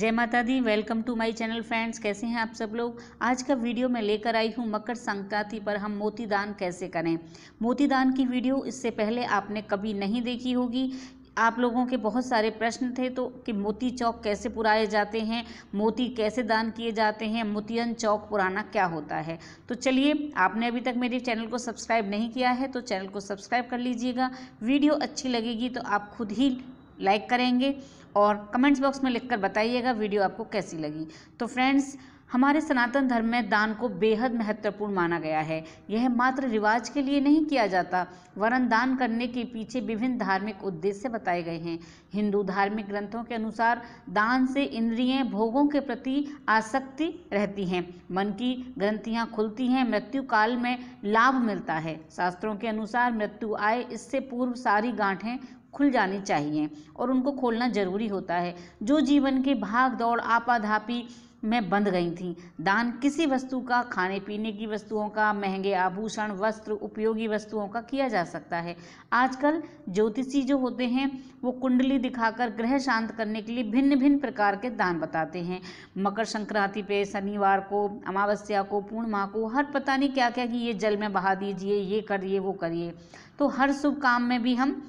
जय माता दी welcome to my channel friends कैसे हैं आप सब लोग आज का वीडियो मैं लेकर आई हूं मकर संक्रांति पर हम मोती दान कैसे करें मोती दान की वीडियो इससे पहले आपने कभी नहीं देखी होगी आप लोगों के बहुत सारे प्रश्न थे तो कि मोती चौक कैसे पुराए जाते हैं मोती कैसे दान किए जाते हैं मोतियन चौक पुराना क्या होता है तो चलिए आपने अभी तक मेरे चैनल को सब्सक्राइब नहीं किया है तो चैनल को सब्सक्राइब कर लीजिएगा वीडियो अच्छी लगेगी तो आप खुद ही लाइक करेंगे और कमेंट्स बॉक्स में लिखकर बताइएगा वीडियो आपको कैसी लगी तो फ्रेंड्स हमारे सनातन धर्म में दान को बेहद महत्वपूर्ण माना गया है यह मात्र रिवाज के लिए नहीं किया जाता वरन दान करने के पीछे विभिन्न धार्मिक उद्देश्य बताए गए हैं हिंदू धार्मिक ग्रंथों के अनुसार दान से इंद्रिय भोगों के प्रति आसक्ति रहती हैं मन की ग्रंथियां खुलती हैं मृत्यु काल में लाभ मिलता है शास्त्रों के अनुसार मृत्यु आए इससे पूर्व सारी गांठें खुल जानी चाहिए और उनको खोलना ज़रूरी होता है जो जीवन के भाग दौड़ आपाधापी में बंद गई थी दान किसी वस्तु का खाने पीने की वस्तुओं का महंगे आभूषण वस्त्र उपयोगी वस्तुओं का किया जा सकता है आजकल ज्योतिषी जो होते हैं वो कुंडली दिखाकर ग्रह शांत करने के लिए भिन्न भिन्न प्रकार के दान बताते हैं मकर संक्रांति पे शनिवार को अमावस्या को पूर्णिमा को हर पता नहीं क्या क्या कि ये जल में बहा दीजिए ये करिए वो करिए तो हर शुभ काम में भी हम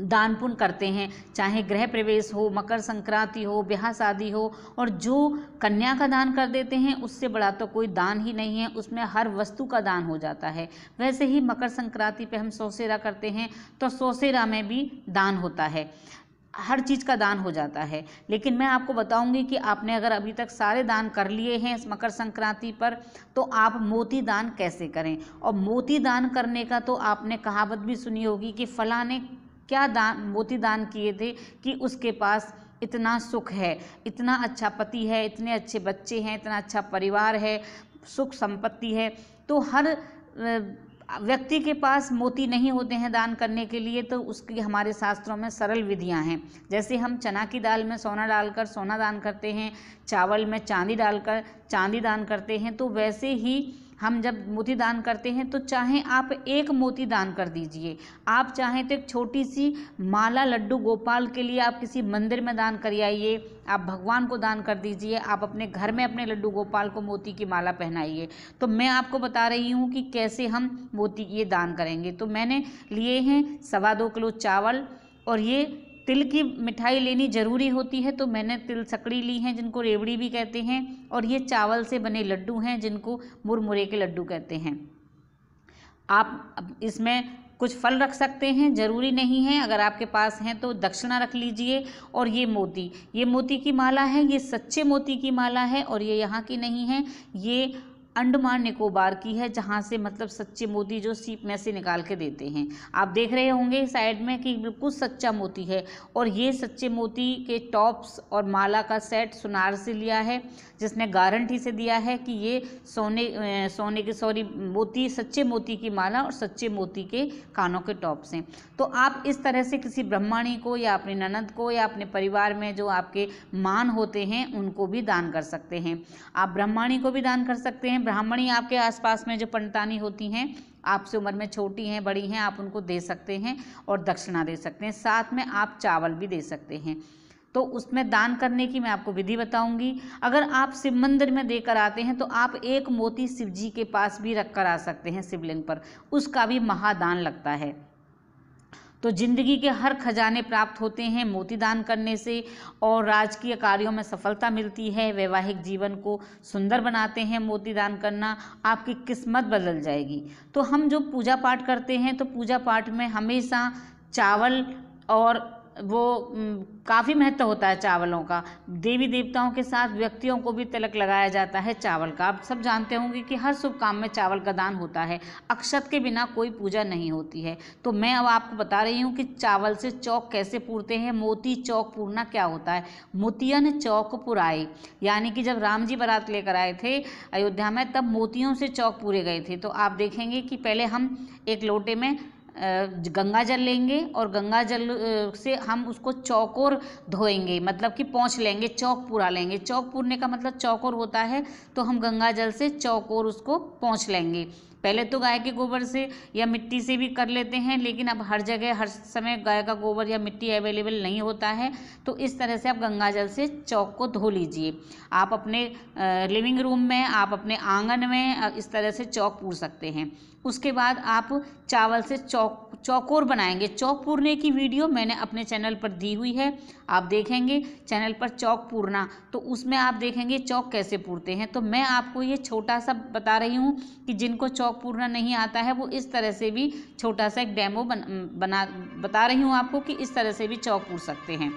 दान पुण्य करते हैं चाहे गृह प्रवेश हो मकर संक्रांति हो ब्याह शादी हो और जो कन्या का दान कर देते हैं उससे बड़ा तो कोई दान ही नहीं है उसमें हर वस्तु का दान हो जाता है वैसे ही मकर संक्रांति पे हम सौसेरा करते हैं तो सौसेरा में भी दान होता है हर चीज़ का दान हो जाता है लेकिन मैं आपको बताऊंगी कि आपने अगर अभी तक सारे दान कर लिए हैं इस मकर संक्रांति पर तो आप मोती दान कैसे करें और मोती दान करने का तो आपने कहावत भी सुनी होगी कि फलाने क्या दान मोती दान किए थे कि उसके पास इतना सुख है इतना अच्छा पति है इतने अच्छे बच्चे हैं इतना अच्छा परिवार है सुख संपत्ति है तो हर व्यक्ति के पास मोती नहीं होते हैं दान करने के लिए तो उसकी हमारे शास्त्रों में सरल विधियां हैं जैसे हम चना की दाल में सोना डालकर सोना दान करते हैं चावल में चांदी डालकर चांदी दान करते हैं तो वैसे ही हम जब मोती दान करते हैं तो चाहे आप एक मोती दान कर दीजिए आप चाहें तो एक छोटी सी माला लड्डू गोपाल के लिए आप किसी मंदिर में दान कर आइए आप भगवान को दान कर दीजिए आप अपने घर में अपने लड्डू गोपाल को मोती की माला पहनाइए तो मैं आपको बता रही हूँ कि कैसे हम मोती ये दान करेंगे तो मैंने लिए हैं सवा दो किलो चावल और ये तिल की मिठाई लेनी ज़रूरी होती है तो मैंने तिल सकड़ी ली हैं जिनको रेवड़ी भी कहते हैं और ये चावल से बने लड्डू हैं जिनको मुरमुरे के लड्डू कहते हैं आप इसमें कुछ फल रख सकते हैं ज़रूरी नहीं है अगर आपके पास हैं तो दक्षिणा रख लीजिए और ये मोती ये मोती की माला है ये सच्चे मोती की माला है और ये यहाँ की नहीं है ये अंडमान निकोबार की है जहाँ से मतलब सच्चे मोती जो सीप में से निकाल के देते हैं आप देख रहे होंगे साइड में कि बिल्कुल सच्चा मोती है और ये सच्चे मोती के टॉप्स और माला का सेट सुनार से लिया है जिसने गारंटी से दिया है कि ये सोने सोने के सॉरी मोती सच्चे मोती की माला और सच्चे मोती के कानों के टॉप्स हैं तो आप इस तरह से किसी ब्रह्मणी को या अपने ननद को या अपने परिवार में जो आपके मान होते हैं उनको भी दान कर सकते हैं आप ब्रह्मणी को भी दान कर सकते हैं ब्राह्मणी आपके आसपास में जो पंडतानी होती हैं आपसे उम्र में छोटी हैं बड़ी हैं आप उनको दे सकते हैं और दक्षिणा दे सकते हैं साथ में आप चावल भी दे सकते हैं तो उसमें दान करने की मैं आपको विधि बताऊंगी अगर आप शिव मंदिर में देकर आते हैं तो आप एक मोती शिव जी के पास भी रख कर आ सकते हैं शिवलिंग पर उसका भी महादान लगता है तो जिंदगी के हर खजाने प्राप्त होते हैं मोतीदान करने से और राजकीय कार्यों में सफलता मिलती है वैवाहिक जीवन को सुंदर बनाते हैं मोतीदान करना आपकी किस्मत बदल जाएगी तो हम जो पूजा पाठ करते हैं तो पूजा पाठ में हमेशा चावल और वो काफ़ी महत्व होता है चावलों का देवी देवताओं के साथ व्यक्तियों को भी तिलक लगाया जाता है चावल का आप सब जानते होंगे कि हर शुभ काम में चावल का दान होता है अक्षत के बिना कोई पूजा नहीं होती है तो मैं अब आपको बता रही हूँ कि चावल से चौक कैसे पूरते हैं मोती चौक पूरना क्या होता है मोतियन चौक पुराए यानी कि जब राम जी बारात लेकर आए थे अयोध्या में तब मोतियों से चौक पूरे गए थे तो आप देखेंगे कि पहले हम एक लोटे में गंगा जल लेंगे और गंगा जल से हम उसको चौकोर धोएंगे मतलब कि पहुँच लेंगे चौक पूरा लेंगे चौक पूरने का मतलब चौकोर होता है तो हम गंगा जल से चौकोर उसको पहुँच लेंगे पहले तो गाय के गोबर से या मिट्टी से भी कर लेते हैं लेकिन अब हर जगह हर समय गाय का गोबर या मिट्टी अवेलेबल नहीं होता है तो इस तरह से आप गंगा जल से चौक को धो लीजिए आप अपने लिविंग रूम में आप अपने आंगन में इस तरह से चौक पूर सकते हैं उसके बाद आप चावल से चौक चौकोर बनाएंगे चौक पूरने की वीडियो मैंने अपने चैनल पर दी हुई है आप देखेंगे चैनल पर चौक पूरना तो उसमें आप देखेंगे चौक कैसे पूरते हैं तो मैं आपको ये छोटा सा बता रही हूँ कि जिनको चौक पूरना नहीं आता है वो इस तरह से भी छोटा सा एक डेमो बन, बना बता रही हूँ आपको कि इस तरह से भी चौक पूर सकते हैं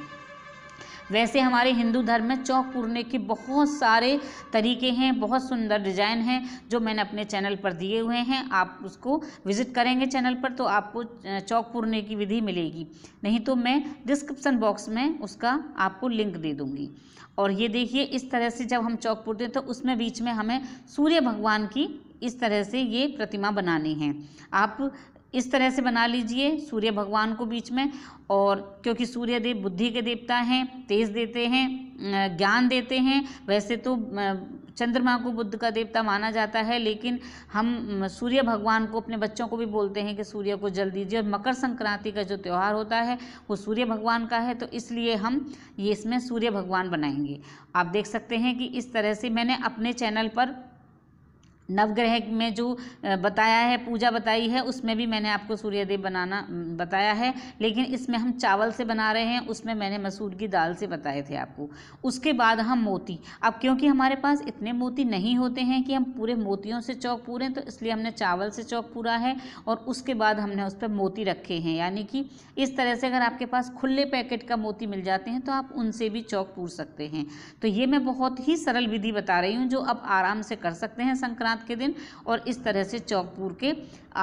वैसे हमारे हिंदू धर्म में चौक पूरने के बहुत सारे तरीके हैं बहुत सुंदर डिजाइन हैं जो मैंने अपने चैनल पर दिए हुए हैं आप उसको विजिट करेंगे चैनल पर तो आपको चौक पूरने की विधि मिलेगी नहीं तो मैं डिस्क्रिप्सन बॉक्स में उसका आपको लिंक दे दूँगी और ये देखिए इस तरह से जब हम चौक पूरते हैं तो उसमें बीच में हमें सूर्य भगवान की इस तरह से ये प्रतिमा बनानी है आप इस तरह से बना लीजिए सूर्य भगवान को बीच में और क्योंकि सूर्य देव बुद्धि के देवता हैं तेज देते हैं ज्ञान देते हैं वैसे तो चंद्रमा को बुद्ध का देवता माना जाता है लेकिन हम सूर्य भगवान को अपने बच्चों को भी बोलते हैं कि सूर्य को जल दीजिए और मकर संक्रांति का जो त्यौहार होता है वो सूर्य भगवान का है तो इसलिए हम ये इसमें सूर्य भगवान बनाएंगे आप देख सकते हैं कि इस तरह से मैंने अपने चैनल पर नवग्रह में जो बताया है पूजा बताई है उसमें भी मैंने आपको सूर्यदेव बनाना बताया है लेकिन इसमें हम चावल से बना रहे हैं उसमें मैंने मसूर की दाल से बताए थे आपको उसके बाद हम मोती अब क्योंकि हमारे पास इतने मोती नहीं होते हैं कि हम पूरे मोतियों से चौक पूरे तो इसलिए हमने चावल से चौक पूरा है और उसके बाद हमने उस पर मोती रखे हैं यानी कि इस तरह से अगर आपके पास खुले पैकेट का मोती मिल जाते हैं तो आप उनसे भी चौक पूर सकते हैं तो ये मैं बहुत ही सरल विधि बता रही हूँ जो आप आराम से कर सकते हैं संक्रांति के दिन और इस तरह से चौकपूर के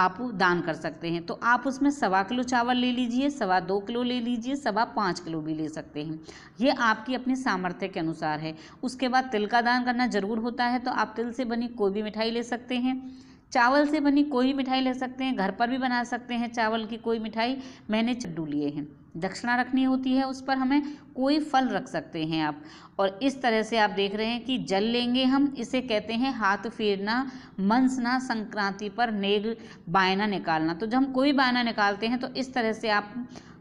आप दान कर सकते हैं तो आप उसमें सवा किलो चावल ले लीजिए सवा दो किलो ले लीजिए सवा पाँच किलो भी ले सकते हैं ये आपकी अपने सामर्थ्य के अनुसार है उसके बाद तिल का दान करना ज़रूर होता है तो आप तिल से बनी कोई भी मिठाई ले सकते हैं चावल से बनी कोई भी मिठाई ले सकते हैं घर पर भी बना सकते हैं चावल की कोई मिठाई मैंने चड्डू लिए हैं दक्षिणा रखनी होती है उस पर हमें कोई फल रख सकते हैं आप और इस तरह से आप देख रहे हैं कि जल लेंगे हम इसे कहते हैं हाथ फेरना मंसना संक्रांति पर नेग बायना निकालना तो जब हम कोई बायना निकालते हैं तो इस तरह से आप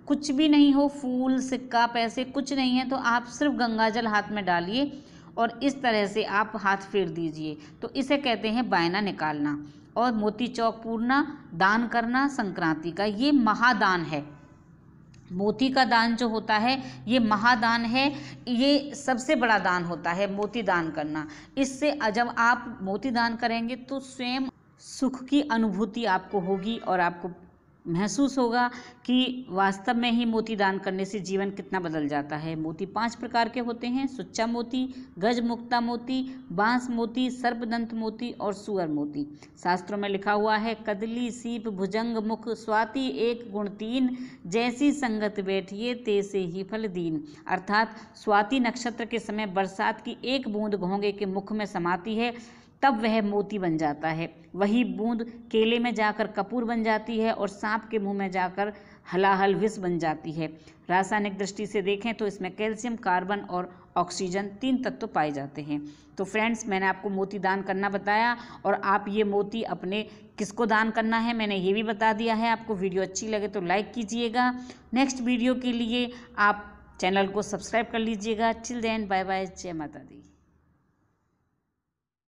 कुछ भी नहीं हो फूल सिक्का पैसे कुछ नहीं है तो आप सिर्फ गंगा जल हाथ में डालिए और इस तरह से आप हाथ फेर दीजिए तो इसे कहते हैं बायना निकालना और मोती चौक पूर्णा दान करना संक्रांति का ये महादान है मोती का दान जो होता है ये महादान है ये सबसे बड़ा दान होता है मोती दान करना इससे जब आप मोती दान करेंगे तो स्वयं सुख की अनुभूति आपको होगी और आपको महसूस होगा कि वास्तव में ही मोती दान करने से जीवन कितना बदल जाता है मोती पांच प्रकार के होते हैं सुच्चा मोती गज मुक्ता मोती बांस मोती सर्पदंत मोती और सुअर मोती शास्त्रों में लिखा हुआ है कदली सीप भुजंग मुख स्वाति एक गुण तीन जैसी संगत बैठिए तैसे ही फल दीन अर्थात स्वाति नक्षत्र के समय बरसात की एक बूंद घोंगे के मुख में समाती है तब वह मोती बन जाता है वही बूंद केले में जाकर कपूर बन जाती है और सांप के मुंह में जाकर हलाहल विष बन जाती है रासायनिक दृष्टि से देखें तो इसमें कैल्शियम कार्बन और ऑक्सीजन तीन तत्व पाए जाते हैं तो फ्रेंड्स मैंने आपको मोती दान करना बताया और आप ये मोती अपने किसको दान करना है मैंने ये भी बता दिया है आपको वीडियो अच्छी लगे तो लाइक कीजिएगा नेक्स्ट वीडियो के लिए आप चैनल को सब्सक्राइब कर लीजिएगा चिल देन बाय बाय जय माता दी